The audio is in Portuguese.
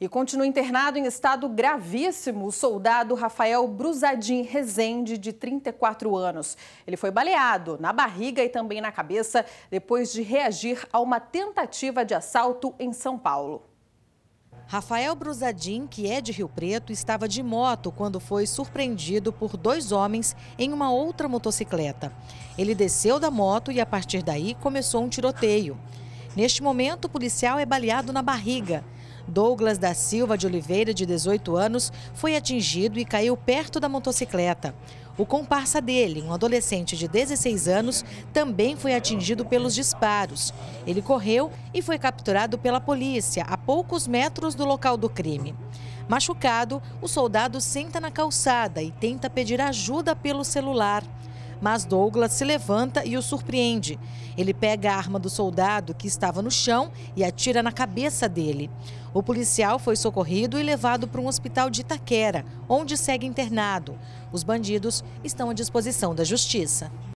E continua internado em estado gravíssimo o soldado Rafael Brusadin Rezende, de 34 anos. Ele foi baleado na barriga e também na cabeça depois de reagir a uma tentativa de assalto em São Paulo. Rafael Brusadin, que é de Rio Preto, estava de moto quando foi surpreendido por dois homens em uma outra motocicleta. Ele desceu da moto e, a partir daí, começou um tiroteio. Neste momento, o policial é baleado na barriga. Douglas da Silva de Oliveira, de 18 anos, foi atingido e caiu perto da motocicleta. O comparsa dele, um adolescente de 16 anos, também foi atingido pelos disparos. Ele correu e foi capturado pela polícia a poucos metros do local do crime. Machucado, o soldado senta na calçada e tenta pedir ajuda pelo celular mas Douglas se levanta e o surpreende. Ele pega a arma do soldado que estava no chão e atira na cabeça dele. O policial foi socorrido e levado para um hospital de Itaquera, onde segue internado. Os bandidos estão à disposição da justiça.